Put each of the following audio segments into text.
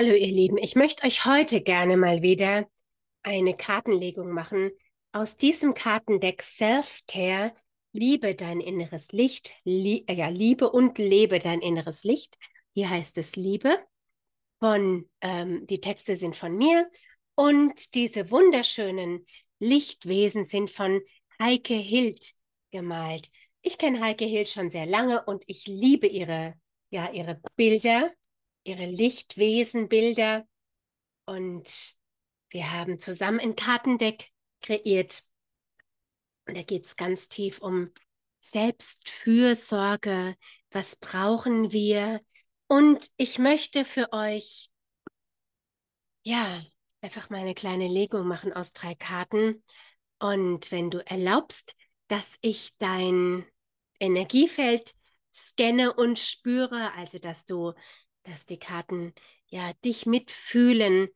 Hallo ihr Lieben, ich möchte euch heute gerne mal wieder eine Kartenlegung machen aus diesem Kartendeck Self-Care, Liebe dein inneres Licht, lie äh, ja, Liebe und lebe dein inneres Licht. Hier heißt es Liebe. Von, ähm, die Texte sind von mir und diese wunderschönen Lichtwesen sind von Heike Hild gemalt. Ich kenne Heike Hild schon sehr lange und ich liebe ihre, ja, ihre Bilder ihre Lichtwesenbilder und wir haben zusammen ein Kartendeck kreiert. Und da geht es ganz tief um Selbstfürsorge, was brauchen wir. Und ich möchte für euch, ja, einfach mal eine kleine Legung machen aus drei Karten. Und wenn du erlaubst, dass ich dein Energiefeld scanne und spüre, also dass du dass die Karten ja dich mitfühlen,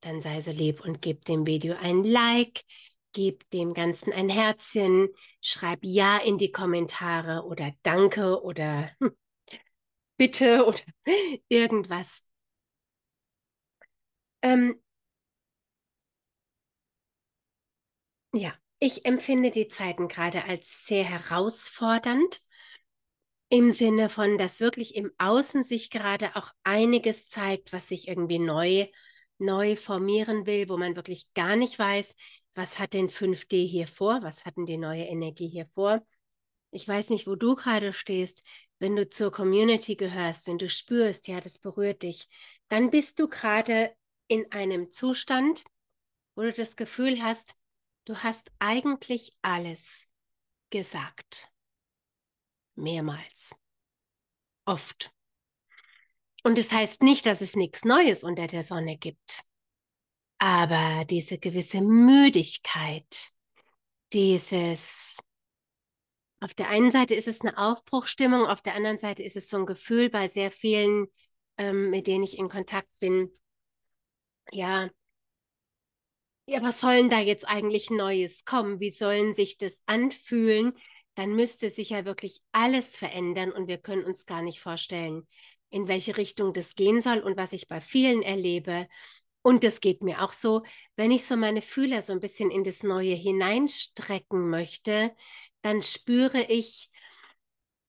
dann sei so lieb und gib dem Video ein Like, gib dem Ganzen ein Herzchen, schreib Ja in die Kommentare oder Danke oder Bitte oder irgendwas. Ähm, ja, ich empfinde die Zeiten gerade als sehr herausfordernd. Im Sinne von, dass wirklich im Außen sich gerade auch einiges zeigt, was sich irgendwie neu, neu formieren will, wo man wirklich gar nicht weiß, was hat denn 5D hier vor, was hat denn die neue Energie hier vor. Ich weiß nicht, wo du gerade stehst, wenn du zur Community gehörst, wenn du spürst, ja, das berührt dich, dann bist du gerade in einem Zustand, wo du das Gefühl hast, du hast eigentlich alles gesagt mehrmals. Oft. Und es das heißt nicht, dass es nichts Neues unter der Sonne gibt. Aber diese gewisse Müdigkeit, dieses, auf der einen Seite ist es eine Aufbruchstimmung, auf der anderen Seite ist es so ein Gefühl bei sehr vielen, ähm, mit denen ich in Kontakt bin. Ja, ja, was sollen da jetzt eigentlich Neues kommen? Wie sollen sich das anfühlen, dann müsste sich ja wirklich alles verändern und wir können uns gar nicht vorstellen, in welche Richtung das gehen soll und was ich bei vielen erlebe. Und das geht mir auch so, wenn ich so meine Fühler so ein bisschen in das Neue hineinstrecken möchte, dann spüre ich,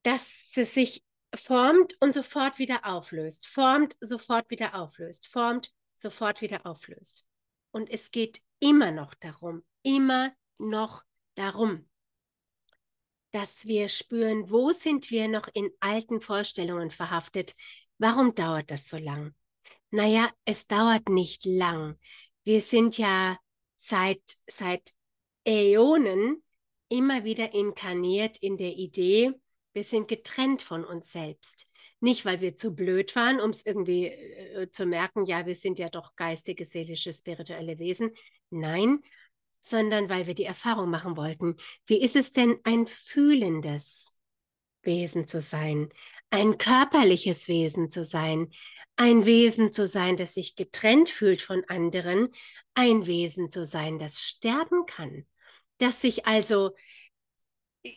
dass es sich formt und sofort wieder auflöst, formt, sofort wieder auflöst, formt, sofort wieder auflöst. Und es geht immer noch darum, immer noch darum dass wir spüren, wo sind wir noch in alten Vorstellungen verhaftet? Warum dauert das so lang? Naja, es dauert nicht lang. Wir sind ja seit, seit Äonen immer wieder inkarniert in der Idee, wir sind getrennt von uns selbst. Nicht, weil wir zu blöd waren, um es irgendwie äh, zu merken, ja, wir sind ja doch geistige, seelische, spirituelle Wesen. Nein, sondern weil wir die Erfahrung machen wollten. Wie ist es denn, ein fühlendes Wesen zu sein, ein körperliches Wesen zu sein, ein Wesen zu sein, das sich getrennt fühlt von anderen, ein Wesen zu sein, das sterben kann, das sich also äh,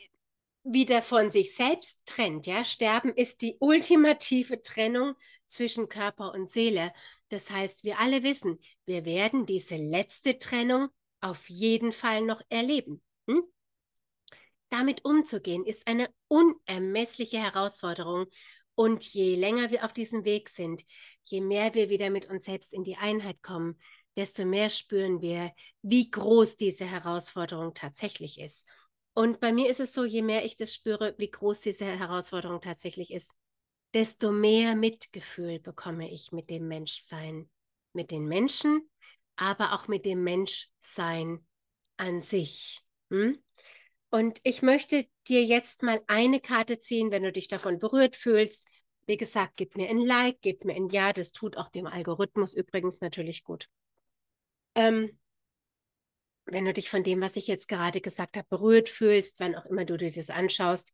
wieder von sich selbst trennt. Ja, Sterben ist die ultimative Trennung zwischen Körper und Seele. Das heißt, wir alle wissen, wir werden diese letzte Trennung auf jeden Fall noch erleben. Hm? Damit umzugehen ist eine unermessliche Herausforderung. Und je länger wir auf diesem Weg sind, je mehr wir wieder mit uns selbst in die Einheit kommen, desto mehr spüren wir, wie groß diese Herausforderung tatsächlich ist. Und bei mir ist es so, je mehr ich das spüre, wie groß diese Herausforderung tatsächlich ist, desto mehr Mitgefühl bekomme ich mit dem Menschsein, mit den Menschen, aber auch mit dem Menschsein an sich. Hm? Und ich möchte dir jetzt mal eine Karte ziehen, wenn du dich davon berührt fühlst. Wie gesagt, gib mir ein Like, gib mir ein Ja. Das tut auch dem Algorithmus übrigens natürlich gut. Ähm, wenn du dich von dem, was ich jetzt gerade gesagt habe, berührt fühlst, wann auch immer du dir das anschaust,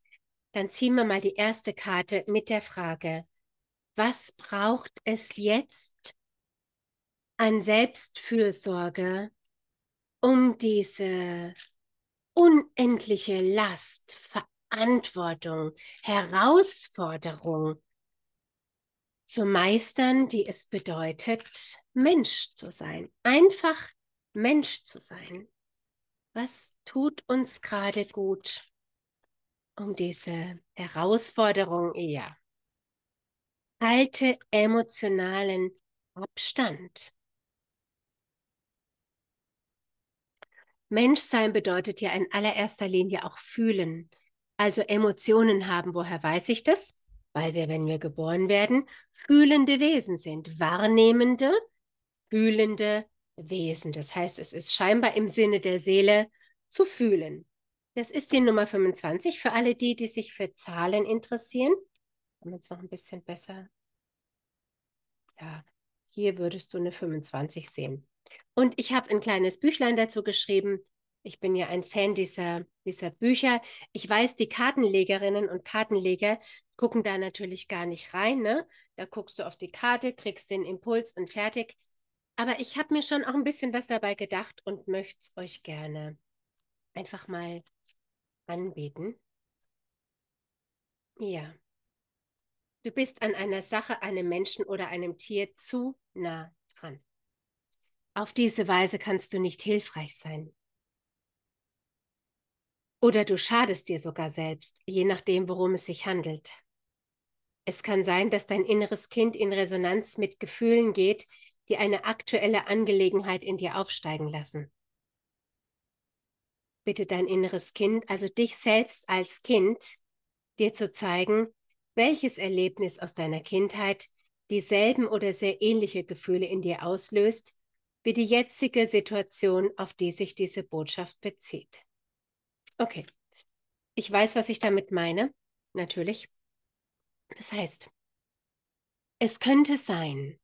dann ziehen wir mal die erste Karte mit der Frage, was braucht es jetzt, an Selbstfürsorge, um diese unendliche Last, Verantwortung, Herausforderung zu meistern, die es bedeutet, Mensch zu sein, einfach Mensch zu sein. Was tut uns gerade gut, um diese Herausforderung eher? Halte emotionalen Abstand. Menschsein bedeutet ja in allererster Linie auch fühlen, also Emotionen haben. Woher weiß ich das? Weil wir, wenn wir geboren werden, fühlende Wesen sind, wahrnehmende, fühlende Wesen. Das heißt, es ist scheinbar im Sinne der Seele zu fühlen. Das ist die Nummer 25 für alle die, die sich für Zahlen interessieren. Haben wir es noch ein bisschen besser? Ja, hier würdest du eine 25 sehen. Und ich habe ein kleines Büchlein dazu geschrieben. Ich bin ja ein Fan dieser, dieser Bücher. Ich weiß, die Kartenlegerinnen und Kartenleger gucken da natürlich gar nicht rein. Ne? Da guckst du auf die Karte, kriegst den Impuls und fertig. Aber ich habe mir schon auch ein bisschen was dabei gedacht und möchte es euch gerne einfach mal anbieten. Ja. Du bist an einer Sache, einem Menschen oder einem Tier zu nah auf diese Weise kannst du nicht hilfreich sein. Oder du schadest dir sogar selbst, je nachdem, worum es sich handelt. Es kann sein, dass dein inneres Kind in Resonanz mit Gefühlen geht, die eine aktuelle Angelegenheit in dir aufsteigen lassen. Bitte dein inneres Kind, also dich selbst als Kind, dir zu zeigen, welches Erlebnis aus deiner Kindheit dieselben oder sehr ähnliche Gefühle in dir auslöst, wie die jetzige Situation, auf die sich diese Botschaft bezieht. Okay, ich weiß, was ich damit meine, natürlich. Das heißt, es könnte sein,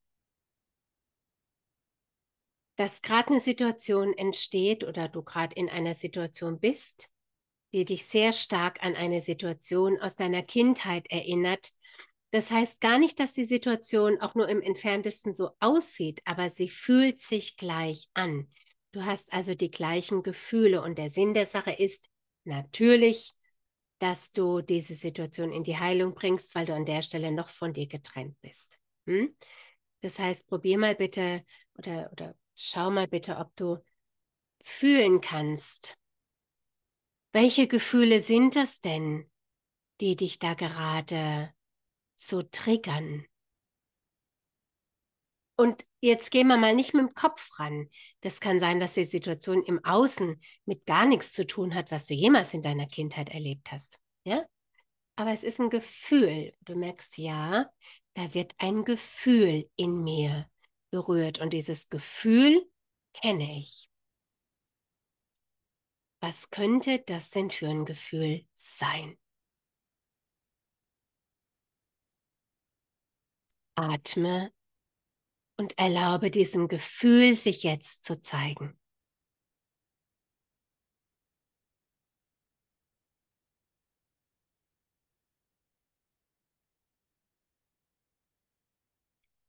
dass gerade eine Situation entsteht oder du gerade in einer Situation bist, die dich sehr stark an eine Situation aus deiner Kindheit erinnert, das heißt gar nicht, dass die Situation auch nur im entferntesten so aussieht, aber sie fühlt sich gleich an. Du hast also die gleichen Gefühle und der Sinn der Sache ist natürlich, dass du diese Situation in die Heilung bringst, weil du an der Stelle noch von dir getrennt bist. Hm? Das heißt, probier mal bitte oder, oder schau mal bitte, ob du fühlen kannst. Welche Gefühle sind das denn, die dich da gerade zu triggern. Und jetzt gehen wir mal nicht mit dem Kopf ran. Das kann sein, dass die Situation im Außen mit gar nichts zu tun hat, was du jemals in deiner Kindheit erlebt hast. Ja? Aber es ist ein Gefühl. Du merkst, ja, da wird ein Gefühl in mir berührt. Und dieses Gefühl kenne ich. Was könnte das denn für ein Gefühl sein? Atme und erlaube diesem Gefühl, sich jetzt zu zeigen.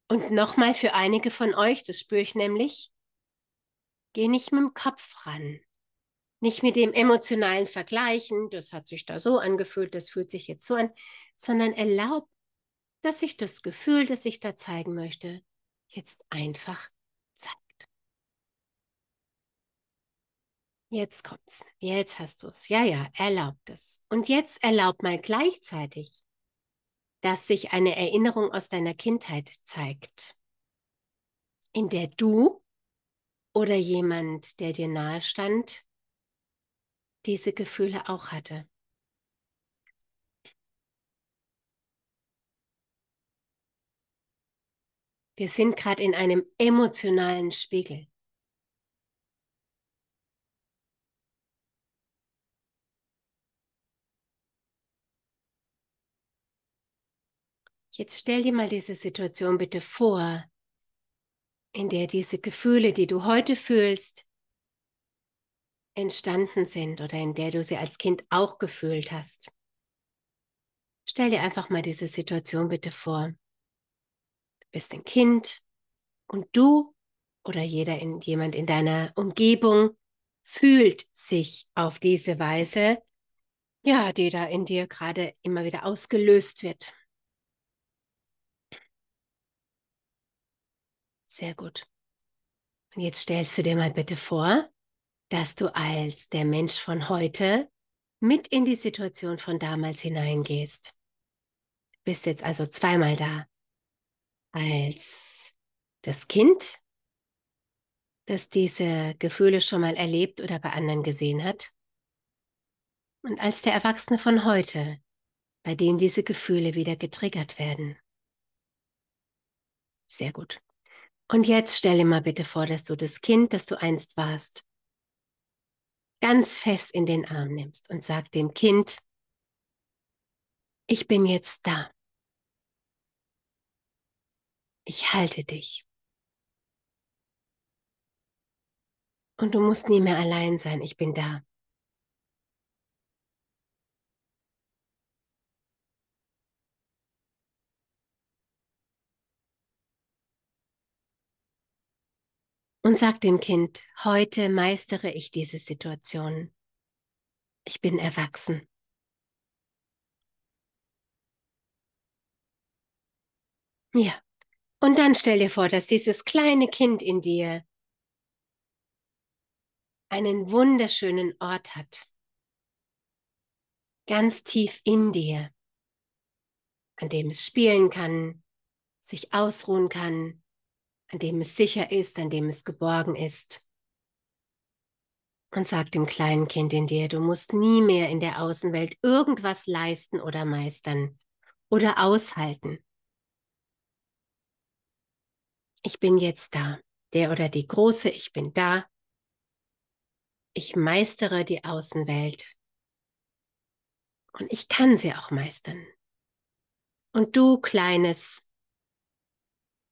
Und nochmal für einige von euch, das spüre ich nämlich, geh nicht mit dem Kopf ran. Nicht mit dem emotionalen Vergleichen, das hat sich da so angefühlt, das fühlt sich jetzt so an, sondern erlaub dass sich das Gefühl, das ich da zeigen möchte, jetzt einfach zeigt. Jetzt kommt's. Jetzt hast du es. Ja, ja, erlaubt es. Und jetzt erlaub mal gleichzeitig, dass sich eine Erinnerung aus deiner Kindheit zeigt, in der du oder jemand, der dir nahestand, diese Gefühle auch hatte. Wir sind gerade in einem emotionalen Spiegel. Jetzt stell dir mal diese Situation bitte vor, in der diese Gefühle, die du heute fühlst, entstanden sind oder in der du sie als Kind auch gefühlt hast. Stell dir einfach mal diese Situation bitte vor bist ein Kind und du oder jeder in, jemand in deiner Umgebung fühlt sich auf diese Weise, ja, die da in dir gerade immer wieder ausgelöst wird. Sehr gut. Und jetzt stellst du dir mal bitte vor, dass du als der Mensch von heute mit in die Situation von damals hineingehst. Du bist jetzt also zweimal da als das Kind, das diese Gefühle schon mal erlebt oder bei anderen gesehen hat, und als der Erwachsene von heute, bei dem diese Gefühle wieder getriggert werden. Sehr gut. Und jetzt stell dir mal bitte vor, dass du das Kind, das du einst warst, ganz fest in den Arm nimmst und sag dem Kind, ich bin jetzt da. Ich halte dich. Und du musst nie mehr allein sein, ich bin da. Und sag dem Kind, heute meistere ich diese Situation. Ich bin erwachsen. Ja. Und dann stell dir vor, dass dieses kleine Kind in dir einen wunderschönen Ort hat, ganz tief in dir, an dem es spielen kann, sich ausruhen kann, an dem es sicher ist, an dem es geborgen ist. Und sag dem kleinen Kind in dir, du musst nie mehr in der Außenwelt irgendwas leisten oder meistern oder aushalten ich bin jetzt da, der oder die große, ich bin da, ich meistere die Außenwelt und ich kann sie auch meistern. Und du, Kleines,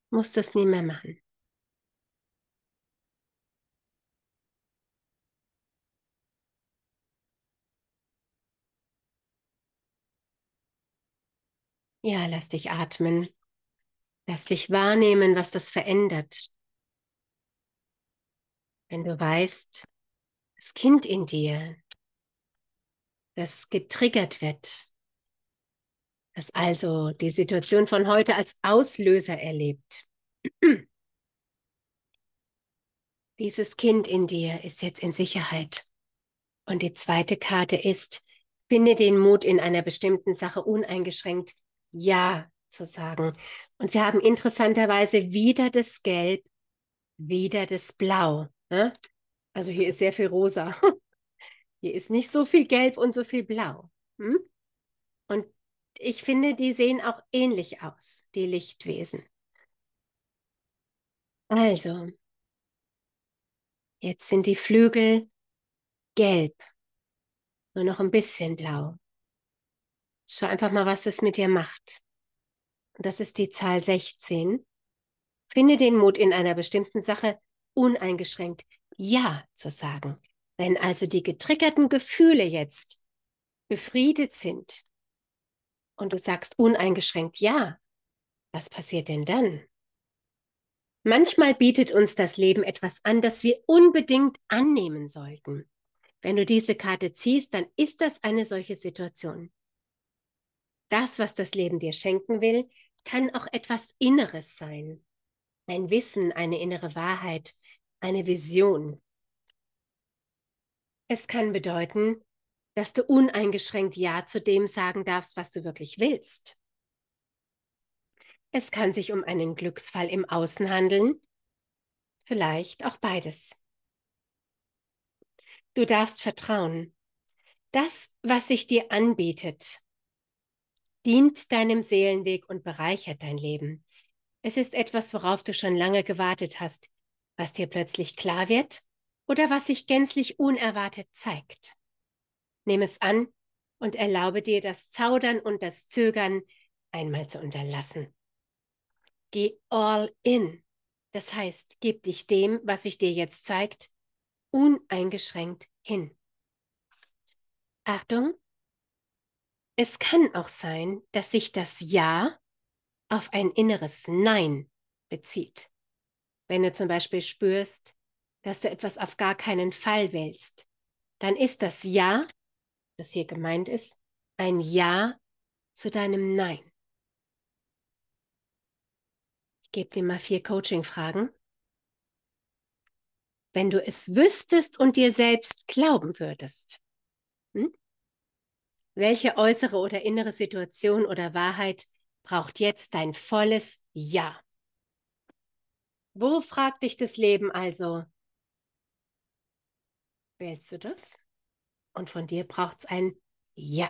musst das nie mehr machen. Ja, lass dich atmen. Lass dich wahrnehmen, was das verändert. Wenn du weißt, das Kind in dir, das getriggert wird, das also die Situation von heute als Auslöser erlebt. Dieses Kind in dir ist jetzt in Sicherheit. Und die zweite Karte ist, finde den Mut in einer bestimmten Sache uneingeschränkt Ja zu sagen. Mhm. Und wir haben interessanterweise wieder das Gelb, wieder das Blau. Ne? Also hier ist sehr viel Rosa. Hier ist nicht so viel Gelb und so viel Blau. Hm? Und ich finde, die sehen auch ähnlich aus, die Lichtwesen. Also, jetzt sind die Flügel gelb, nur noch ein bisschen blau. Schau einfach mal, was es mit dir macht das ist die Zahl 16, finde den Mut in einer bestimmten Sache uneingeschränkt Ja zu sagen. Wenn also die getriggerten Gefühle jetzt befriedet sind und du sagst uneingeschränkt Ja, was passiert denn dann? Manchmal bietet uns das Leben etwas an, das wir unbedingt annehmen sollten. Wenn du diese Karte ziehst, dann ist das eine solche Situation. Das, was das Leben dir schenken will, kann auch etwas Inneres sein. Ein Wissen, eine innere Wahrheit, eine Vision. Es kann bedeuten, dass du uneingeschränkt Ja zu dem sagen darfst, was du wirklich willst. Es kann sich um einen Glücksfall im Außen handeln, vielleicht auch beides. Du darfst vertrauen. Das, was sich dir anbietet, dient deinem Seelenweg und bereichert dein Leben. Es ist etwas, worauf du schon lange gewartet hast, was dir plötzlich klar wird oder was sich gänzlich unerwartet zeigt. Nimm es an und erlaube dir, das Zaudern und das Zögern einmal zu unterlassen. Geh all in. Das heißt, gib dich dem, was sich dir jetzt zeigt, uneingeschränkt hin. Achtung, es kann auch sein, dass sich das Ja auf ein inneres Nein bezieht. Wenn du zum Beispiel spürst, dass du etwas auf gar keinen Fall willst, dann ist das Ja, das hier gemeint ist, ein Ja zu deinem Nein. Ich gebe dir mal vier Coaching-Fragen. Wenn du es wüsstest und dir selbst glauben würdest, hm? Welche äußere oder innere Situation oder Wahrheit braucht jetzt dein volles Ja? Wo fragt dich das Leben also? Wählst du das? Und von dir braucht es ein Ja.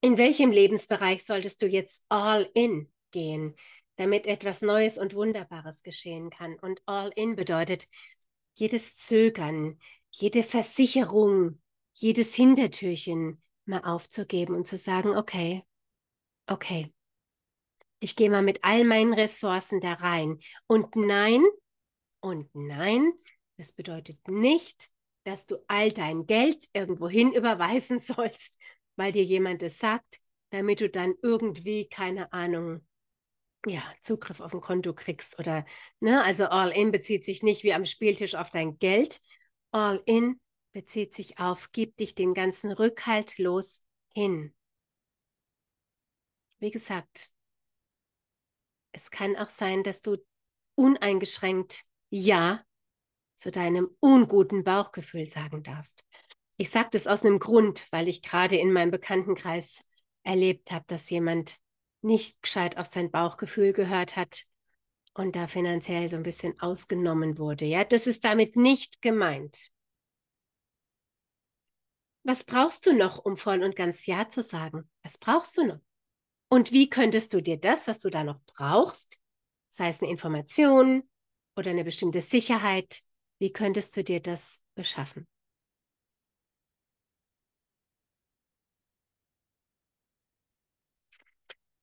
In welchem Lebensbereich solltest du jetzt all in gehen, damit etwas Neues und Wunderbares geschehen kann? Und all in bedeutet, jedes Zögern, jede Versicherung, jedes Hintertürchen mal aufzugeben und zu sagen, okay, okay, ich gehe mal mit all meinen Ressourcen da rein. Und nein, und nein, das bedeutet nicht, dass du all dein Geld irgendwohin überweisen sollst, weil dir jemand es sagt, damit du dann irgendwie, keine Ahnung, ja, Zugriff auf ein Konto kriegst oder, ne, also All-In bezieht sich nicht wie am Spieltisch auf dein Geld. All-In bezieht sich auf, gib dich den ganzen Rückhalt los hin. Wie gesagt, es kann auch sein, dass du uneingeschränkt Ja zu deinem unguten Bauchgefühl sagen darfst. Ich sage das aus einem Grund, weil ich gerade in meinem Bekanntenkreis erlebt habe, dass jemand nicht gescheit auf sein Bauchgefühl gehört hat und da finanziell so ein bisschen ausgenommen wurde. Ja, das ist damit nicht gemeint. Was brauchst du noch, um voll und ganz Ja zu sagen? Was brauchst du noch? Und wie könntest du dir das, was du da noch brauchst, sei es eine Information oder eine bestimmte Sicherheit, wie könntest du dir das beschaffen?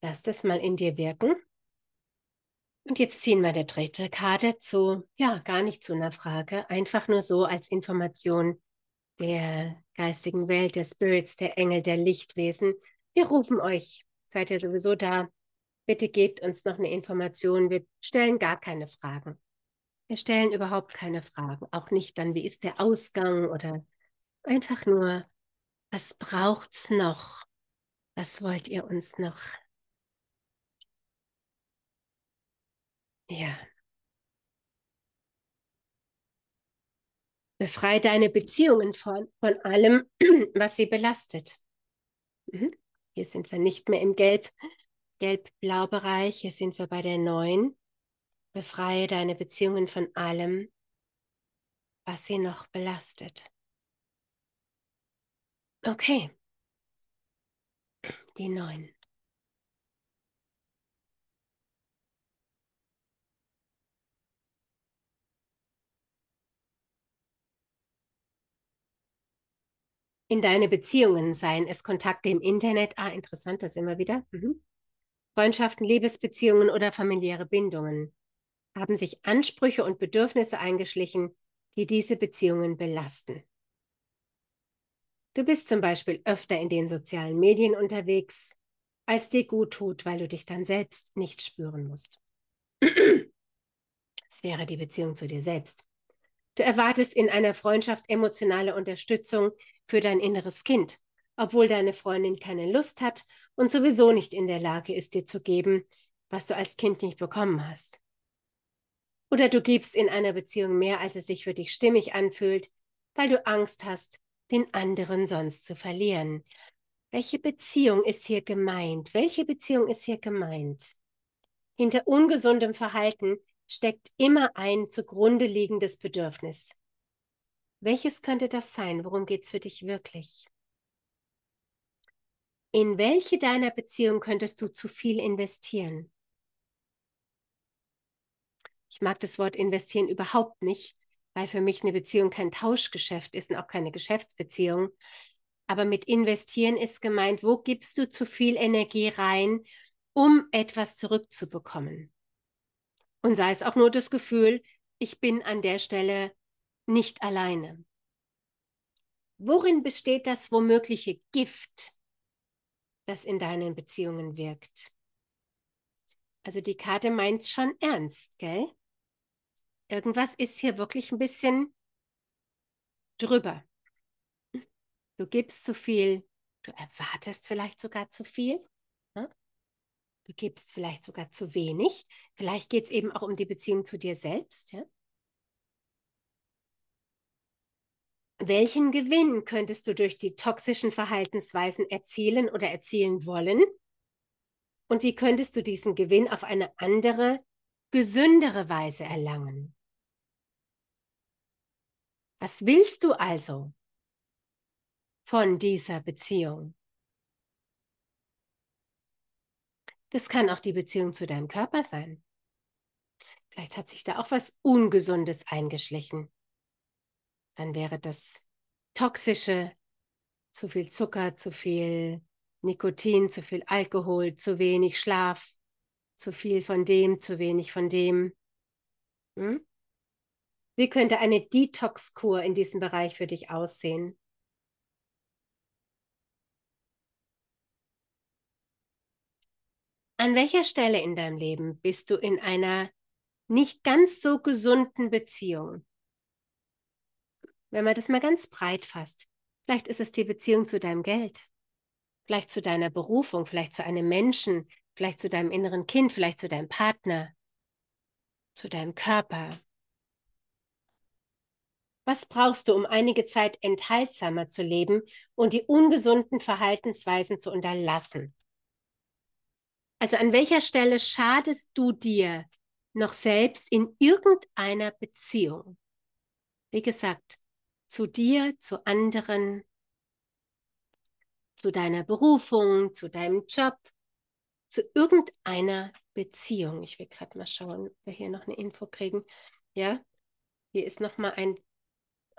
Lass das mal in dir wirken. Und jetzt ziehen wir der dritte Karte zu, ja, gar nicht zu einer Frage, einfach nur so als Information der geistigen Welt, der Spirits, der Engel, der Lichtwesen. Wir rufen euch, seid ihr sowieso da. Bitte gebt uns noch eine Information. Wir stellen gar keine Fragen. Wir stellen überhaupt keine Fragen, auch nicht dann, wie ist der Ausgang oder einfach nur, was braucht's noch? Was wollt ihr uns noch Ja. Befreie deine Beziehungen von, von allem, was sie belastet. Mhm. Hier sind wir nicht mehr im Gelb, Gelb-Blau-Bereich, hier sind wir bei der neuen. Befreie deine Beziehungen von allem, was sie noch belastet. Okay. Die neuen. in deine Beziehungen, seien es Kontakte im Internet, ah, interessant, das immer wieder, mhm. Freundschaften, Liebesbeziehungen oder familiäre Bindungen, haben sich Ansprüche und Bedürfnisse eingeschlichen, die diese Beziehungen belasten. Du bist zum Beispiel öfter in den sozialen Medien unterwegs, als dir gut tut, weil du dich dann selbst nicht spüren musst. Das wäre die Beziehung zu dir selbst. Du erwartest in einer Freundschaft emotionale Unterstützung, für dein inneres Kind, obwohl deine Freundin keine Lust hat und sowieso nicht in der Lage ist, dir zu geben, was du als Kind nicht bekommen hast. Oder du gibst in einer Beziehung mehr, als es sich für dich stimmig anfühlt, weil du Angst hast, den anderen sonst zu verlieren. Welche Beziehung ist hier gemeint? Welche Beziehung ist hier gemeint? Hinter ungesundem Verhalten steckt immer ein zugrunde liegendes Bedürfnis. Welches könnte das sein? Worum geht es für dich wirklich? In welche deiner Beziehungen könntest du zu viel investieren? Ich mag das Wort investieren überhaupt nicht, weil für mich eine Beziehung kein Tauschgeschäft ist und auch keine Geschäftsbeziehung. Aber mit investieren ist gemeint, wo gibst du zu viel Energie rein, um etwas zurückzubekommen? Und sei es auch nur das Gefühl, ich bin an der Stelle nicht alleine. Worin besteht das womögliche Gift, das in deinen Beziehungen wirkt? Also die Karte meint schon ernst, gell? Irgendwas ist hier wirklich ein bisschen drüber. Du gibst zu viel, du erwartest vielleicht sogar zu viel, ne? du gibst vielleicht sogar zu wenig. Vielleicht geht es eben auch um die Beziehung zu dir selbst. Ja? welchen Gewinn könntest du durch die toxischen Verhaltensweisen erzielen oder erzielen wollen? Und wie könntest du diesen Gewinn auf eine andere, gesündere Weise erlangen? Was willst du also von dieser Beziehung? Das kann auch die Beziehung zu deinem Körper sein. Vielleicht hat sich da auch was Ungesundes eingeschlichen dann wäre das toxische, zu viel Zucker, zu viel Nikotin, zu viel Alkohol, zu wenig Schlaf, zu viel von dem, zu wenig von dem. Hm? Wie könnte eine Detox-Kur in diesem Bereich für dich aussehen? An welcher Stelle in deinem Leben bist du in einer nicht ganz so gesunden Beziehung? wenn man das mal ganz breit fasst, vielleicht ist es die Beziehung zu deinem Geld, vielleicht zu deiner Berufung, vielleicht zu einem Menschen, vielleicht zu deinem inneren Kind, vielleicht zu deinem Partner, zu deinem Körper. Was brauchst du, um einige Zeit enthaltsamer zu leben und die ungesunden Verhaltensweisen zu unterlassen? Also an welcher Stelle schadest du dir noch selbst in irgendeiner Beziehung? Wie gesagt, zu dir, zu anderen, zu deiner Berufung, zu deinem Job, zu irgendeiner Beziehung. Ich will gerade mal schauen, ob wir hier noch eine Info kriegen. Ja, hier ist noch mal ein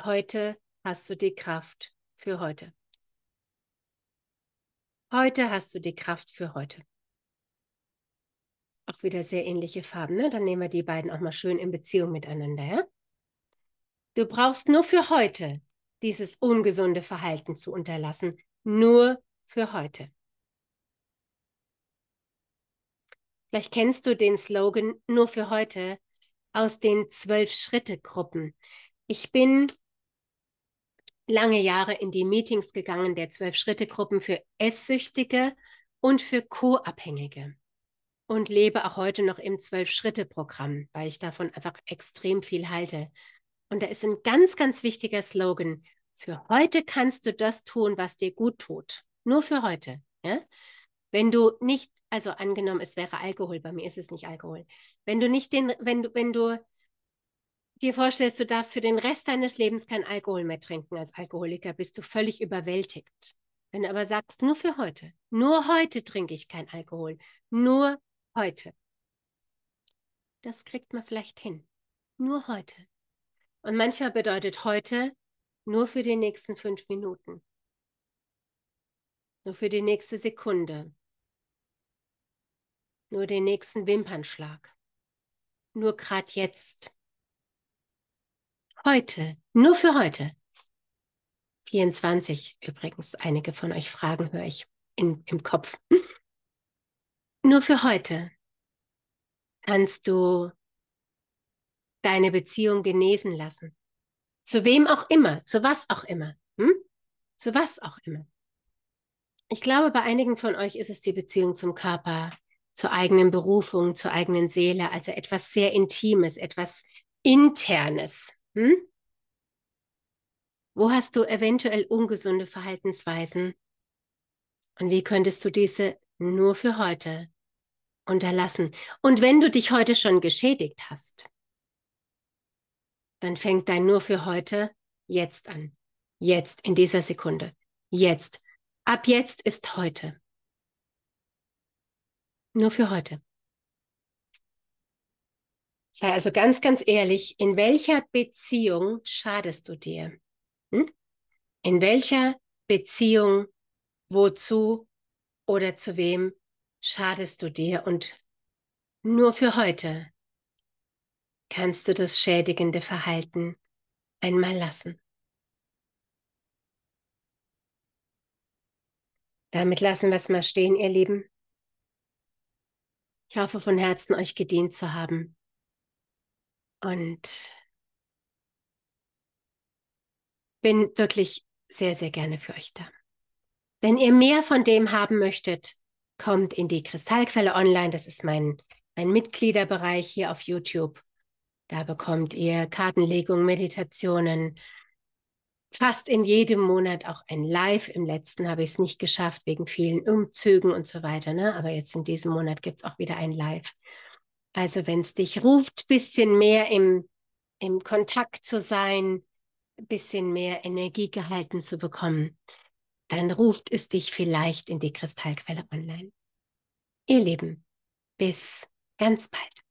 heute hast du die Kraft für heute. Heute hast du die Kraft für heute. Auch wieder sehr ähnliche Farben, ne? Dann nehmen wir die beiden auch mal schön in Beziehung miteinander, ja? Du brauchst nur für heute dieses ungesunde Verhalten zu unterlassen. Nur für heute. Vielleicht kennst du den Slogan nur für heute aus den Zwölf-Schritte-Gruppen. Ich bin lange Jahre in die Meetings gegangen der Zwölf-Schritte-Gruppen für Esssüchtige und für Co-Abhängige und lebe auch heute noch im Zwölf-Schritte-Programm, weil ich davon einfach extrem viel halte und da ist ein ganz, ganz wichtiger Slogan. Für heute kannst du das tun, was dir gut tut. Nur für heute. Ja? Wenn du nicht, also angenommen, es wäre Alkohol, bei mir ist es nicht Alkohol. Wenn du nicht den, wenn du, wenn du dir vorstellst, du darfst für den Rest deines Lebens kein Alkohol mehr trinken als Alkoholiker, bist du völlig überwältigt. Wenn du aber sagst, nur für heute, nur heute trinke ich kein Alkohol, nur heute. Das kriegt man vielleicht hin. Nur heute. Und manchmal bedeutet heute nur für die nächsten fünf Minuten, nur für die nächste Sekunde, nur den nächsten Wimpernschlag, nur gerade jetzt. Heute, nur für heute. 24 übrigens, einige von euch fragen, höre ich in, im Kopf. Nur für heute kannst du deine Beziehung genesen lassen. Zu wem auch immer, zu was auch immer. Hm? Zu was auch immer. Ich glaube, bei einigen von euch ist es die Beziehung zum Körper, zur eigenen Berufung, zur eigenen Seele, also etwas sehr Intimes, etwas Internes. Hm? Wo hast du eventuell ungesunde Verhaltensweisen? Und wie könntest du diese nur für heute unterlassen? Und wenn du dich heute schon geschädigt hast, dann fängt dein nur für heute jetzt an. Jetzt, in dieser Sekunde. Jetzt. Ab jetzt ist heute. Nur für heute. Sei also ganz, ganz ehrlich, in welcher Beziehung schadest du dir? Hm? In welcher Beziehung, wozu oder zu wem schadest du dir? Und nur für heute kannst du das schädigende Verhalten einmal lassen. Damit lassen wir es mal stehen, ihr Lieben. Ich hoffe von Herzen, euch gedient zu haben. Und bin wirklich sehr, sehr gerne für euch da. Wenn ihr mehr von dem haben möchtet, kommt in die Kristallquelle online. Das ist mein, mein Mitgliederbereich hier auf YouTube. Da bekommt ihr Kartenlegung, Meditationen. Fast in jedem Monat auch ein Live. Im letzten habe ich es nicht geschafft wegen vielen Umzügen und so weiter. Ne? Aber jetzt in diesem Monat gibt es auch wieder ein Live. Also wenn es dich ruft, ein bisschen mehr im, im Kontakt zu sein, ein bisschen mehr Energie gehalten zu bekommen, dann ruft es dich vielleicht in die Kristallquelle online. Ihr Lieben, bis ganz bald.